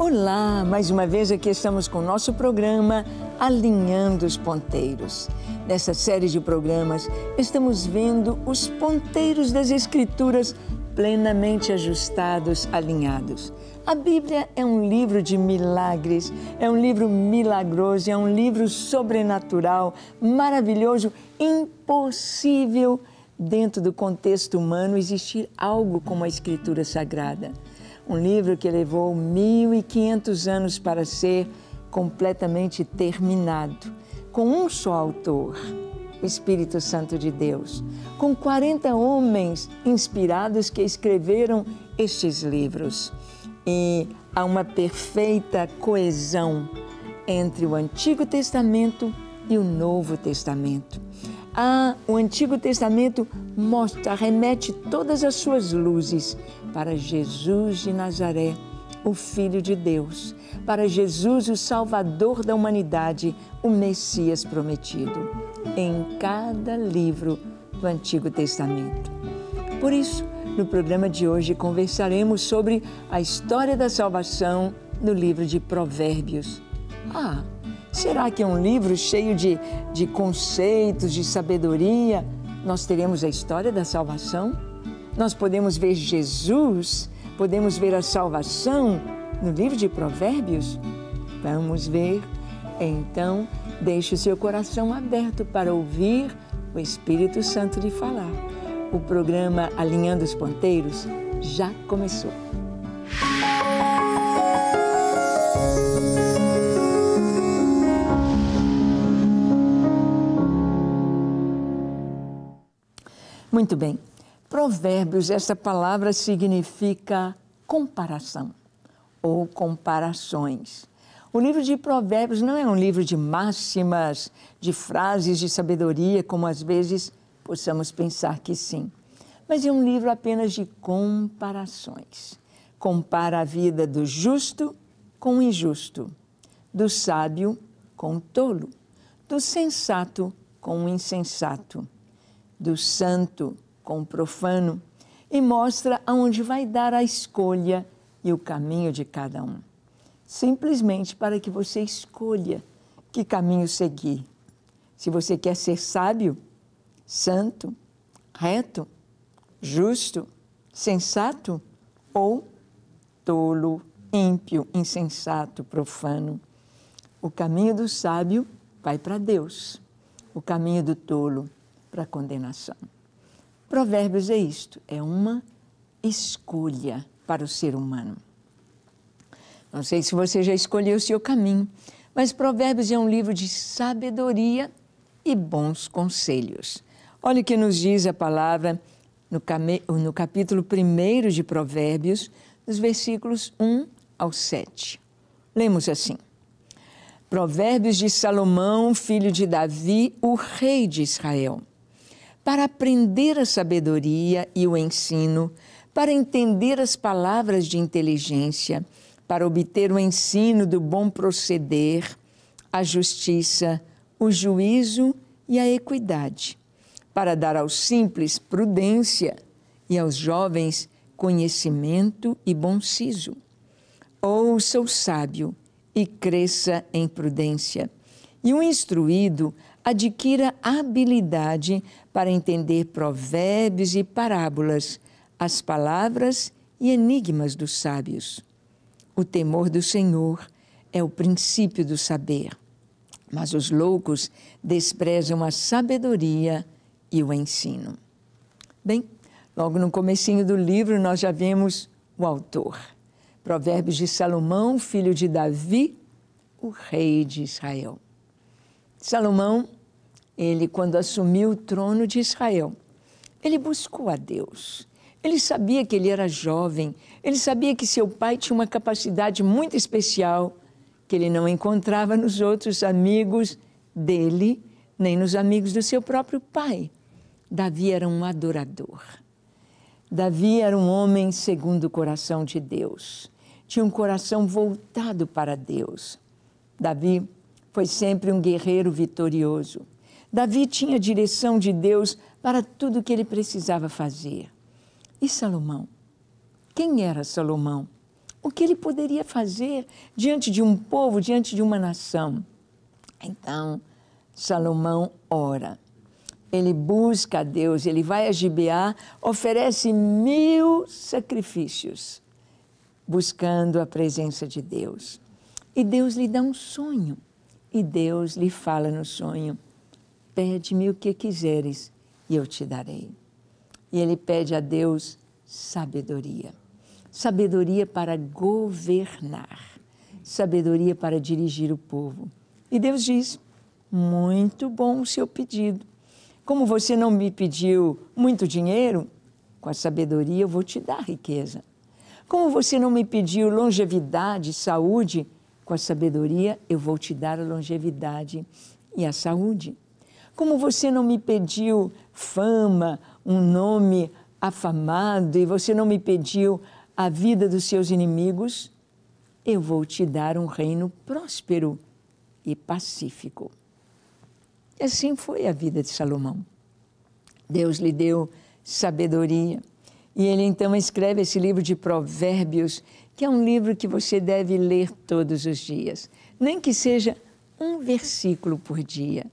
Olá, mais uma vez aqui estamos com o nosso programa Alinhando os Ponteiros. Nessa série de programas, estamos vendo os ponteiros das Escrituras plenamente ajustados, alinhados. A Bíblia é um livro de milagres, é um livro milagroso, é um livro sobrenatural, maravilhoso, impossível dentro do contexto humano existir algo como a Escritura Sagrada um livro que levou 1.500 anos para ser completamente terminado, com um só autor, o Espírito Santo de Deus, com 40 homens inspirados que escreveram estes livros. E há uma perfeita coesão entre o Antigo Testamento e o Novo Testamento. Ah, o Antigo Testamento mostra, remete todas as suas luzes para Jesus de Nazaré, o Filho de Deus, para Jesus, o Salvador da humanidade, o Messias prometido, em cada livro do Antigo Testamento. Por isso, no programa de hoje conversaremos sobre a história da salvação no livro de Provérbios. Ah, Será que é um livro cheio de, de conceitos, de sabedoria? Nós teremos a história da salvação? Nós podemos ver Jesus, podemos ver a salvação no livro de Provérbios? Vamos ver. Então, deixe o seu coração aberto para ouvir o Espírito Santo lhe falar. O programa Alinhando os Ponteiros já começou. Muito bem. Provérbios, essa palavra significa comparação ou comparações. O livro de Provérbios não é um livro de máximas, de frases de sabedoria, como às vezes possamos pensar que sim, mas é um livro apenas de comparações. Compara a vida do justo com o injusto, do sábio com o tolo, do sensato com o insensato do santo com o profano e mostra aonde vai dar a escolha e o caminho de cada um. Simplesmente para que você escolha que caminho seguir. Se você quer ser sábio, santo, reto, justo, sensato ou tolo, ímpio, insensato, profano. O caminho do sábio vai para Deus. O caminho do tolo para a condenação. Provérbios é isto, é uma escolha para o ser humano. Não sei se você já escolheu o seu caminho, mas Provérbios é um livro de sabedoria e bons conselhos. Olha o que nos diz a palavra no, capítulo 1 de Provérbios, nos versículos 1 ao 7. Lemos assim: Provérbios de Salomão, filho de Davi, o rei de Israel para aprender a sabedoria e o ensino, para entender as palavras de inteligência, para obter o ensino do bom proceder, a justiça, o juízo e a equidade, para dar aos simples prudência e aos jovens conhecimento e bom siso. Ouça o sábio e cresça em prudência, e o instruído adquira habilidade para entender provérbios e parábolas, as palavras e enigmas dos sábios. O temor do Senhor é o princípio do saber, mas os loucos desprezam a sabedoria e o ensino. Bem, logo no comecinho do livro nós já vemos o autor. Provérbios de Salomão, filho de Davi, o rei de Israel. Salomão, ele quando assumiu o trono de Israel, ele buscou a Deus. Ele sabia que ele era jovem, ele sabia que seu pai tinha uma capacidade muito especial que ele não encontrava nos outros amigos dele, nem nos amigos do seu próprio pai. Davi era um adorador. Davi era um homem segundo o coração de Deus. Tinha um coração voltado para Deus. Davi foi sempre um guerreiro vitorioso. Davi tinha direção de Deus para tudo o que ele precisava fazer. E Salomão? Quem era Salomão? O que ele poderia fazer diante de um povo, diante de uma nação? Então, Salomão ora. Ele busca a Deus, ele vai a Gibeá, oferece mil sacrifícios, buscando a presença de Deus. E Deus lhe dá um sonho. E Deus lhe fala no sonho: Pede-me o que quiseres e eu te darei. E ele pede a Deus sabedoria. Sabedoria para governar, sabedoria para dirigir o povo. E Deus diz: Muito bom o seu pedido. Como você não me pediu muito dinheiro, com a sabedoria eu vou te dar riqueza. Como você não me pediu longevidade, saúde, com a sabedoria, eu vou te dar a longevidade e a saúde. Como você não me pediu fama, um nome afamado, e você não me pediu a vida dos seus inimigos, eu vou te dar um reino próspero e pacífico. E assim foi a vida de Salomão. Deus lhe deu sabedoria. E ele então escreve esse livro de Provérbios que é um livro que você deve ler todos os dias, nem que seja um versículo por dia.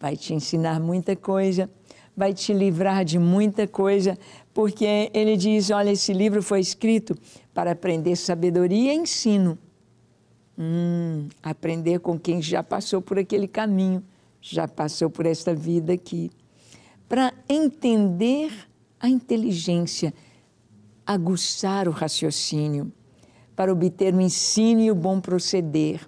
Vai te ensinar muita coisa, vai te livrar de muita coisa, porque ele diz: olha, esse livro foi escrito para aprender sabedoria e ensino. Hum, aprender com quem já passou por aquele caminho, já passou por esta vida aqui, para entender a inteligência, aguçar o raciocínio, para obter o ensino e o bom proceder.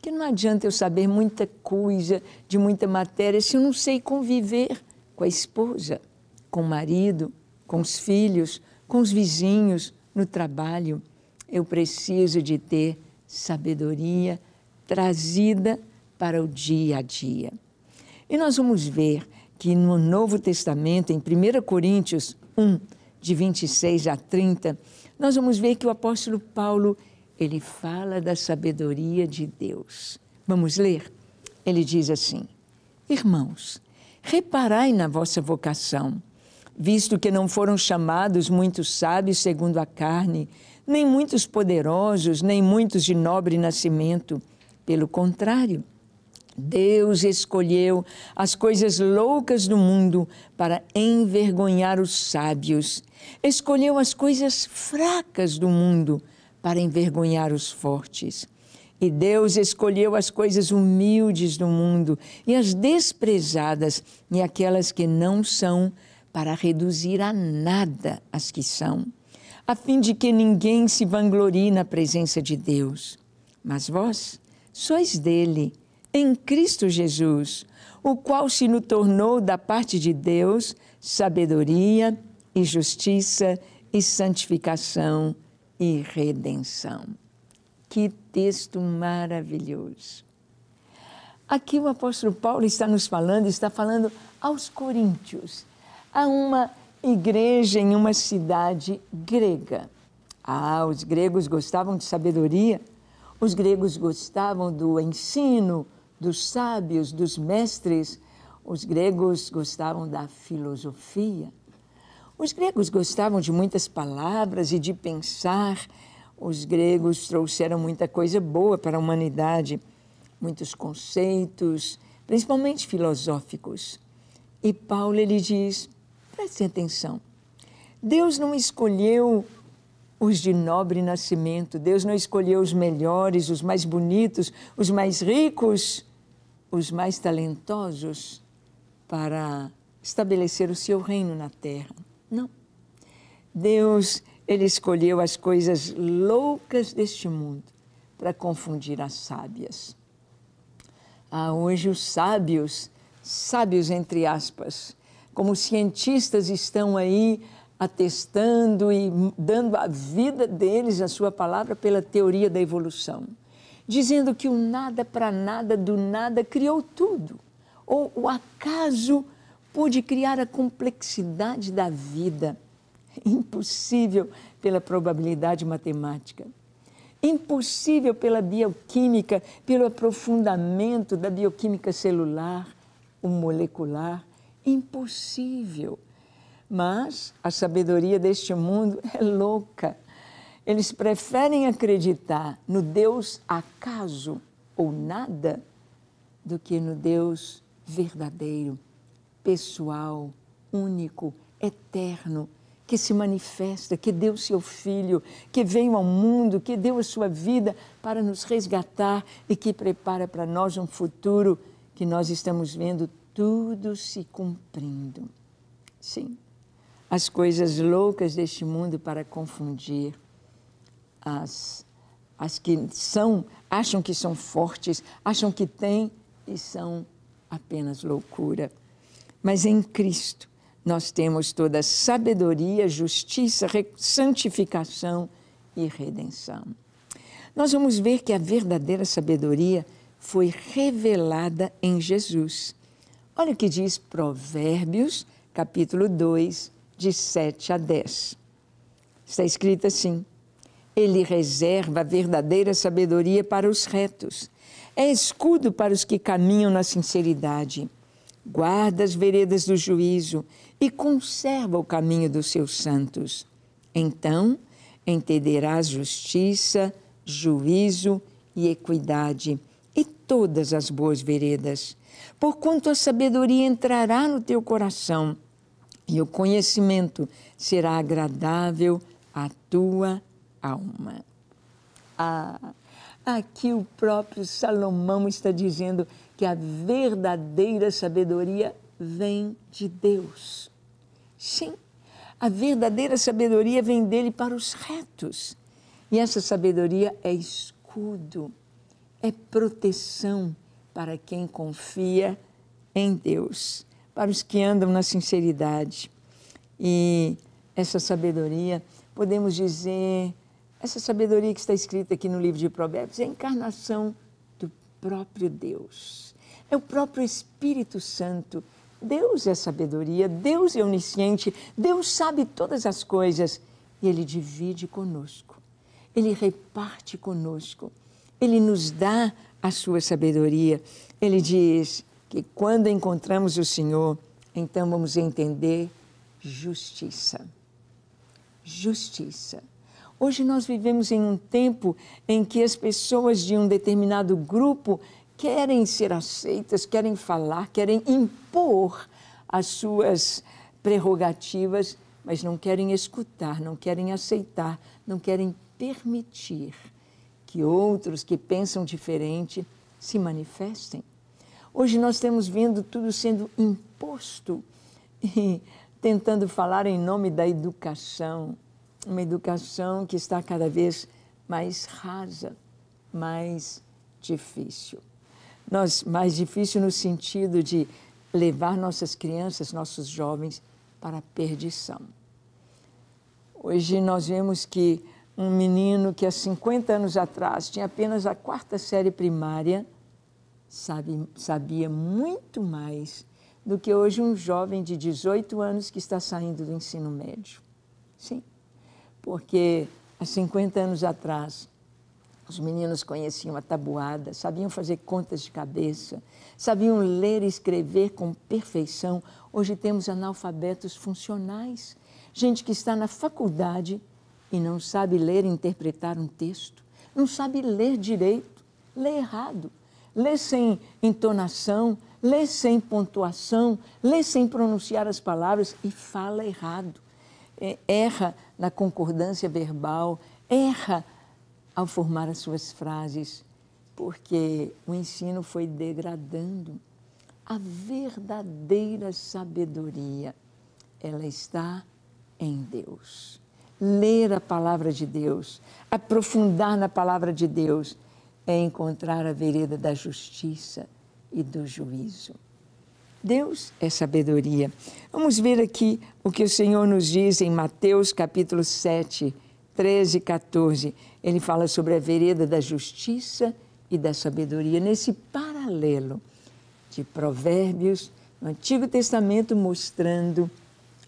Que não adianta eu saber muita coisa de muita matéria se eu não sei conviver com a esposa, com o marido, com os filhos, com os vizinhos, no trabalho. Eu preciso de ter sabedoria trazida para o dia a dia. E nós vamos ver que no Novo Testamento, em 1 Coríntios 1, de 26 a 30, nós vamos ver que o apóstolo Paulo, ele fala da sabedoria de Deus. Vamos ler? Ele diz assim: Irmãos, reparai na vossa vocação, visto que não foram chamados muitos sábios segundo a carne, nem muitos poderosos, nem muitos de nobre nascimento. Pelo contrário, Deus escolheu as coisas loucas do mundo para envergonhar os sábios. Escolheu as coisas fracas do mundo para envergonhar os fortes. E Deus escolheu as coisas humildes do mundo e as desprezadas e aquelas que não são, para reduzir a nada as que são, a fim de que ninguém se vanglorie na presença de Deus. Mas vós sois dele em Cristo Jesus, o qual se nos tornou da parte de Deus sabedoria e justiça e santificação e redenção. Que texto maravilhoso! Aqui o apóstolo Paulo está nos falando, está falando aos coríntios, a uma igreja em uma cidade grega. Ah, os gregos gostavam de sabedoria, os gregos gostavam do ensino, dos sábios, dos mestres. Os gregos gostavam da filosofia. Os gregos gostavam de muitas palavras e de pensar. Os gregos trouxeram muita coisa boa para a humanidade, muitos conceitos, principalmente filosóficos. E Paulo ele diz: preste atenção, Deus não escolheu os de nobre nascimento. Deus não escolheu os melhores, os mais bonitos, os mais ricos, os mais talentosos para estabelecer o seu reino na terra. Não. Deus, ele escolheu as coisas loucas deste mundo para confundir as sábias. ah, hoje os sábios, sábios entre aspas, como cientistas estão aí atestando e dando a vida deles, a sua palavra, pela teoria da evolução, dizendo que o nada para nada do nada criou tudo, ou o acaso pôde criar a complexidade da vida, impossível pela probabilidade matemática. Impossível pela bioquímica, pelo aprofundamento da bioquímica celular, o molecular, impossível mas a sabedoria deste mundo é louca. Eles preferem acreditar no Deus acaso ou nada do que no Deus verdadeiro, pessoal, único, eterno, que se manifesta, que deu seu filho, que veio ao mundo, que deu a sua vida para nos resgatar e que prepara para nós um futuro que nós estamos vendo tudo se cumprindo. Sim, as coisas loucas deste mundo para confundir as, as que são, acham que são fortes, acham que têm e são apenas loucura. Mas em Cristo nós temos toda sabedoria, justiça, santificação e redenção. Nós vamos ver que a verdadeira sabedoria foi revelada em Jesus. Olha o que diz Provérbios, capítulo 2, de 7 a 10. Está escrito assim: Ele reserva a verdadeira sabedoria para os retos, é escudo para os que caminham na sinceridade, guarda as veredas do juízo e conserva o caminho dos seus santos. Então entenderás justiça, juízo e equidade e todas as boas veredas, porquanto a sabedoria entrará no teu coração e o conhecimento será agradável à tua alma. Ah, aqui o próprio Salomão está dizendo que a verdadeira sabedoria vem de Deus. Sim, a verdadeira sabedoria vem dele para os retos. E essa sabedoria é escudo, é proteção para quem confia em Deus para os que andam na sinceridade. E essa sabedoria, podemos dizer, essa sabedoria que está escrita aqui no livro de Provérbios é a encarnação do próprio Deus. É o próprio Espírito Santo. Deus é sabedoria, Deus é onisciente, Deus sabe todas as coisas e ele divide conosco. Ele reparte conosco. Ele nos dá a sua sabedoria. Ele diz: que quando encontramos o Senhor, então vamos entender justiça. Justiça. Hoje nós vivemos em um tempo em que as pessoas de um determinado grupo querem ser aceitas, querem falar, querem impor as suas prerrogativas, mas não querem escutar, não querem aceitar, não querem permitir que outros que pensam diferente se manifestem. Hoje nós temos vendo tudo sendo imposto e tentando falar em nome da educação, uma educação que está cada vez mais rasa, mais difícil. Nós, mais difícil no sentido de levar nossas crianças, nossos jovens para a perdição. Hoje nós vemos que um menino que há 50 anos atrás tinha apenas a quarta série primária, sabe, sabia muito mais do que hoje um jovem de 18 anos que está saindo do ensino médio. Sim, porque há 50 anos atrás, os meninos conheciam a tabuada, sabiam fazer contas de cabeça, sabiam ler e escrever com perfeição. Hoje temos analfabetos funcionais, gente que está na faculdade e não sabe ler e interpretar um texto, não sabe ler direito, lê errado lê sem entonação, lê sem pontuação, lê sem pronunciar as palavras e fala errado. É, erra na concordância verbal, erra ao formar as suas frases, porque o ensino foi degradando. A verdadeira sabedoria, ela está em Deus. Ler a palavra de Deus, aprofundar na palavra de Deus é encontrar a vereda da justiça e do juízo. Deus é sabedoria. Vamos ver aqui o que o Senhor nos diz em Mateus capítulo 7, 13 e 14. Ele fala sobre a vereda da justiça e da sabedoria. Nesse paralelo de Provérbios, no Antigo Testamento, mostrando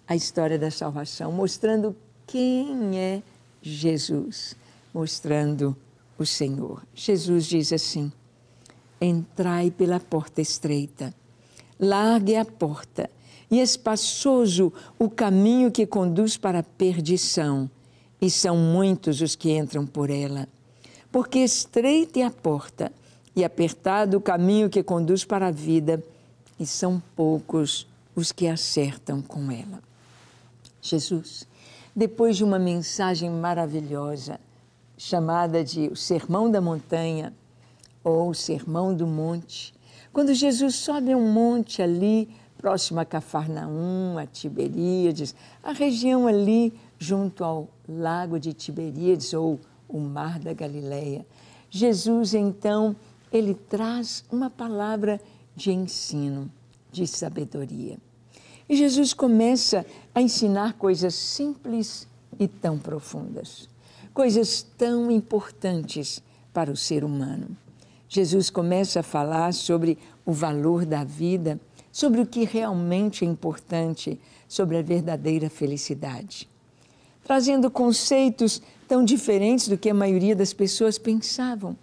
a história da salvação, mostrando quem é Jesus, mostrando o Senhor. Jesus diz assim: Entrai pela porta estreita, largue a porta e espaçoso o caminho que conduz para a perdição, e são muitos os que entram por ela. Porque estreita é a porta e apertado o caminho que conduz para a vida, e são poucos os que acertam com ela. Jesus, depois de uma mensagem maravilhosa, chamada de o Sermão da Montanha ou o Sermão do Monte, quando Jesus sobe um monte ali, próximo a Cafarnaum, a Tiberíades, a região ali junto ao lago de Tiberíades ou o Mar da Galileia. Jesus, então, ele traz uma palavra de ensino, de sabedoria. E Jesus começa a ensinar coisas simples e tão profundas coisas tão importantes para o ser humano. Jesus começa a falar sobre o valor da vida, sobre o que realmente é importante, sobre a verdadeira felicidade. Trazendo conceitos tão diferentes do que a maioria das pessoas pensavam.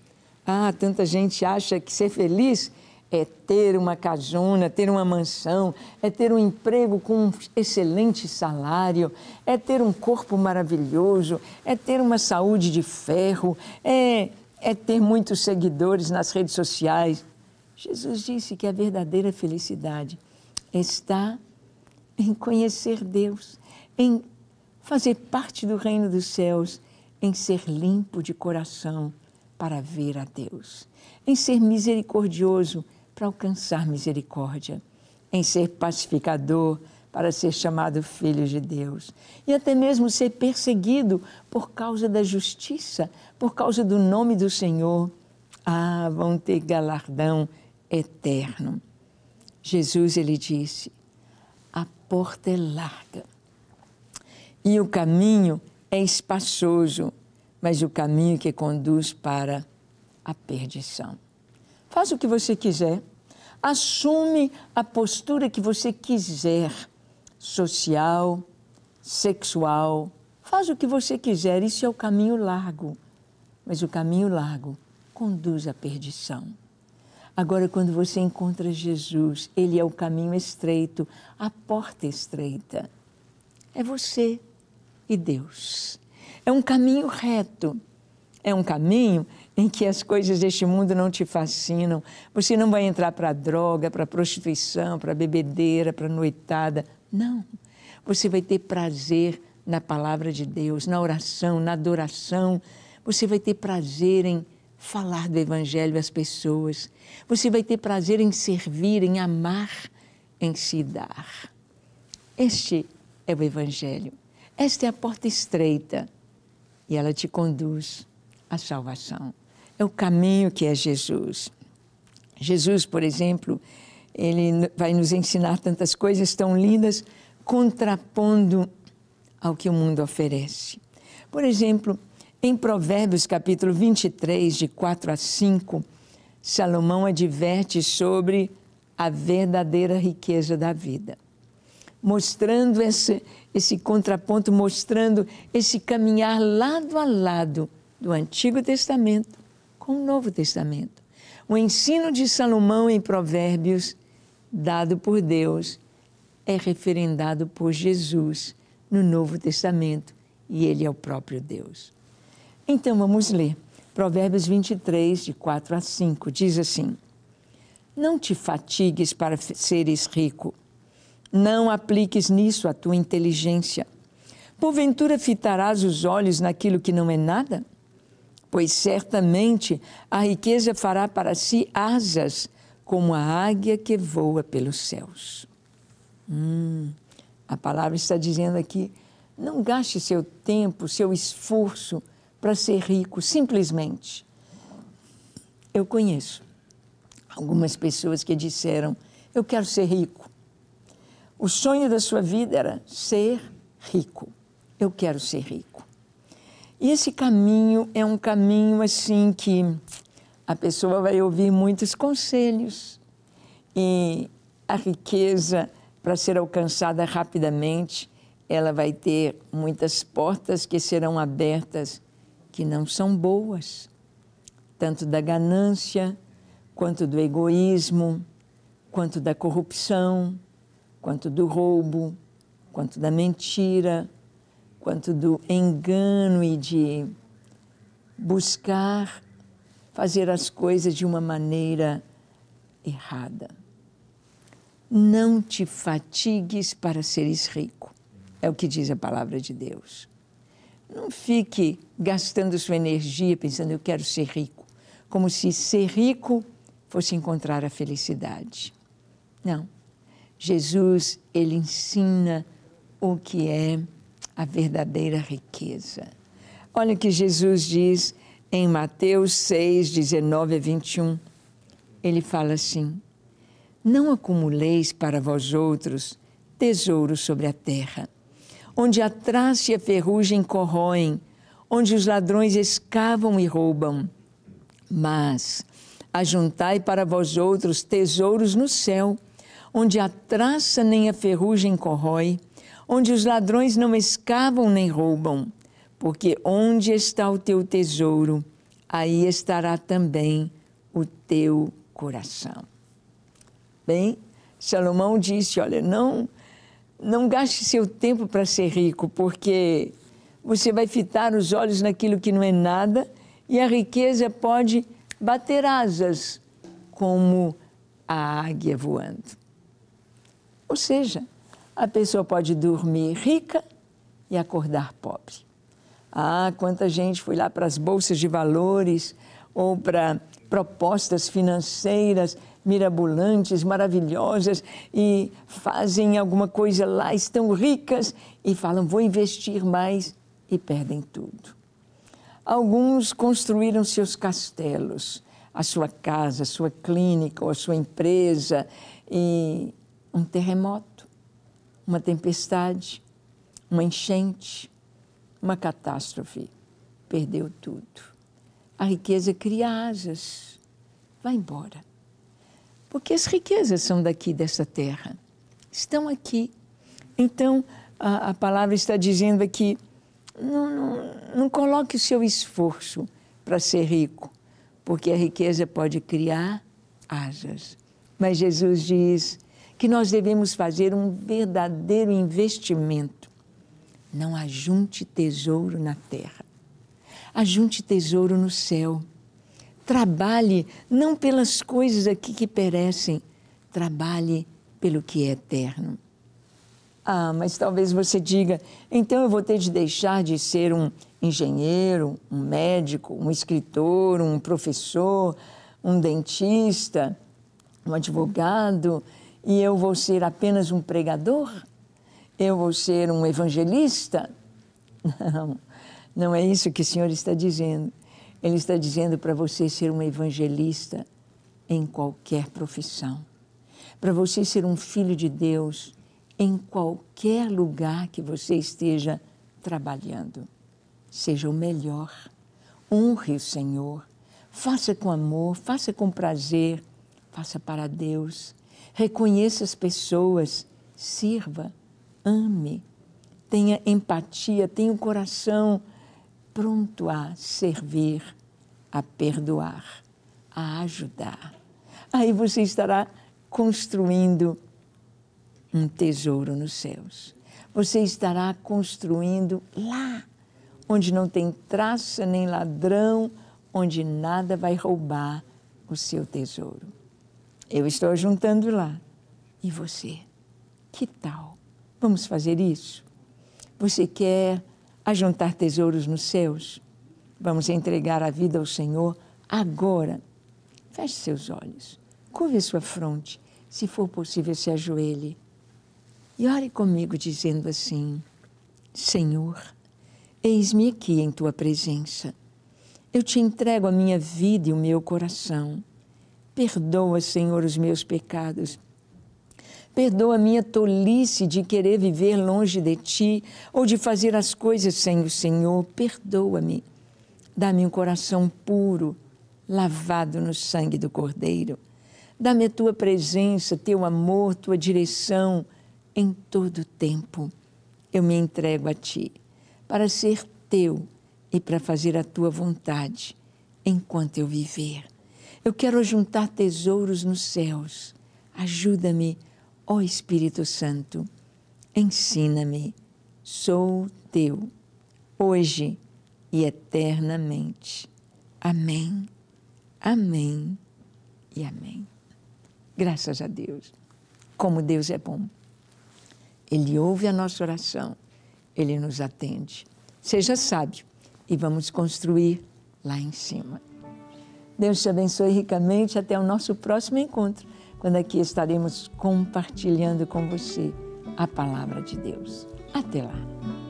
Ah, tanta gente acha que ser feliz é ter uma cajuna, ter uma mansão, é ter um emprego com um excelente salário, é ter um corpo maravilhoso, é ter uma saúde de ferro, é, é ter muitos seguidores nas redes sociais. Jesus disse que a verdadeira felicidade está em conhecer Deus, em fazer parte do reino dos céus, em ser limpo de coração para ver a Deus, em ser misericordioso para alcançar misericórdia, em ser pacificador, para ser chamado filho de Deus, e até mesmo ser perseguido por causa da justiça, por causa do nome do Senhor. Ah, vão ter galardão eterno. Jesus, ele disse: a porta é larga e o caminho é espaçoso, mas o caminho que conduz para a perdição. Faz o que você quiser. Assume a postura que você quiser, social, sexual. Faz o que você quiser. Isso é o caminho largo. Mas o caminho largo conduz à perdição. Agora, quando você encontra Jesus, ele é o caminho estreito, a porta estreita. É você e Deus. É um caminho reto. É um caminho em que as coisas deste mundo não te fascinam. Você não vai entrar para droga, para prostituição, para bebedeira, para noitada. Não. Você vai ter prazer na palavra de Deus, na oração, na adoração. Você vai ter prazer em falar do Evangelho às pessoas. Você vai ter prazer em servir, em amar, em se dar. Este é o Evangelho. Esta é a porta estreita e ela te conduz à salvação é o caminho que é Jesus. Jesus, por exemplo, ele vai nos ensinar tantas coisas tão lindas, contrapondo ao que o mundo oferece. Por exemplo, em Provérbios capítulo 23, de 4 a 5, Salomão adverte sobre a verdadeira riqueza da vida, mostrando esse, esse contraponto, mostrando esse caminhar lado a lado do Antigo Testamento com o Novo Testamento. O ensino de Salomão em Provérbios, dado por Deus, é referendado por Jesus no Novo Testamento e ele é o próprio Deus. Então vamos ler. Provérbios 23, de 4 a 5, diz assim: Não te fatigues para seres rico, não apliques nisso a tua inteligência. Porventura fitarás os olhos naquilo que não é nada? pois certamente a riqueza fará para si asas como a águia que voa pelos céus. Hum, a palavra está dizendo aqui: não gaste seu tempo, seu esforço para ser rico, simplesmente. Eu conheço algumas pessoas que disseram: Eu quero ser rico. O sonho da sua vida era ser rico. Eu quero ser rico. E esse caminho é um caminho assim que a pessoa vai ouvir muitos conselhos e a riqueza para ser alcançada rapidamente, ela vai ter muitas portas que serão abertas que não são boas, tanto da ganância, quanto do egoísmo, quanto da corrupção, quanto do roubo, quanto da mentira, quanto do engano e de buscar fazer as coisas de uma maneira errada. Não te fatigues para seres rico, é o que diz a palavra de Deus. Não fique gastando sua energia pensando eu quero ser rico, como se ser rico fosse encontrar a felicidade. Não. Jesus, ele ensina o que é a verdadeira riqueza. Olha o que Jesus diz em Mateus 6, 19 a 21. Ele fala assim: Não acumuleis para vós outros tesouros sobre a terra, onde a traça e a ferrugem corroem, onde os ladrões escavam e roubam. Mas ajuntai para vós outros tesouros no céu, onde a traça nem a ferrugem corrói, onde os ladrões não escavam nem roubam, porque onde está o teu tesouro, aí estará também o teu coração. Bem, Salomão disse: Olha, não, não gaste seu tempo para ser rico, porque você vai fitar os olhos naquilo que não é nada e a riqueza pode bater asas como a águia voando. Ou seja, a pessoa pode dormir rica e acordar pobre. Ah, quanta gente foi lá para as bolsas de valores ou para propostas financeiras mirabolantes, maravilhosas e fazem alguma coisa lá, estão ricas e falam vou investir mais e perdem tudo. Alguns construíram seus castelos, a sua casa, a sua clínica ou a sua empresa e um terremoto uma tempestade, uma enchente, uma catástrofe. Perdeu tudo. A riqueza cria asas. Vai embora. Porque as riquezas são daqui, dessa terra. Estão aqui. Então, a, a palavra está dizendo aqui: não, não, não coloque o seu esforço para ser rico, porque a riqueza pode criar asas. Mas Jesus diz: que nós devemos fazer um verdadeiro investimento. Não ajunte tesouro na terra, ajunte tesouro no céu. Trabalhe não pelas coisas aqui que perecem, trabalhe pelo que é eterno. Ah, mas talvez você diga, então eu vou ter de deixar de ser um engenheiro, um médico, um escritor, um professor, um dentista, um advogado. E eu vou ser apenas um pregador? Eu vou ser um evangelista? Não, não é isso que o Senhor está dizendo. Ele está dizendo para você ser um evangelista em qualquer profissão, para você ser um filho de Deus em qualquer lugar que você esteja trabalhando. Seja o melhor, honre o Senhor, faça com amor, faça com prazer, faça para Deus reconheça as pessoas, sirva, ame, tenha empatia, tenha o um coração pronto a servir, a perdoar, a ajudar. Aí você estará construindo um tesouro nos céus. Você estará construindo lá, onde não tem traça nem ladrão, onde nada vai roubar o seu tesouro. Eu estou juntando lá. E você? Que tal? Vamos fazer isso? Você quer ajuntar tesouros nos céus? Vamos entregar a vida ao Senhor agora. Feche seus olhos, curve sua fronte, se for possível, se ajoelhe. E ore comigo, dizendo assim: Senhor, eis-me aqui em tua presença. Eu te entrego a minha vida e o meu coração Perdoa, Senhor, os meus pecados. Perdoa a minha tolice de querer viver longe de ti ou de fazer as coisas sem o Senhor. Perdoa-me. Dá-me um coração puro, lavado no sangue do Cordeiro. Dá-me a tua presença, teu amor, tua direção em todo o tempo. Eu me entrego a ti para ser teu e para fazer a tua vontade enquanto eu viver. Eu quero juntar tesouros nos céus. Ajuda-me, ó Espírito Santo. Ensina-me. Sou teu, hoje e eternamente. Amém, amém e amém. Graças a Deus. Como Deus é bom. Ele ouve a nossa oração, ele nos atende. Seja sábio e vamos construir lá em cima. Deus te abençoe ricamente. Até o nosso próximo encontro, quando aqui estaremos compartilhando com você a palavra de Deus. Até lá!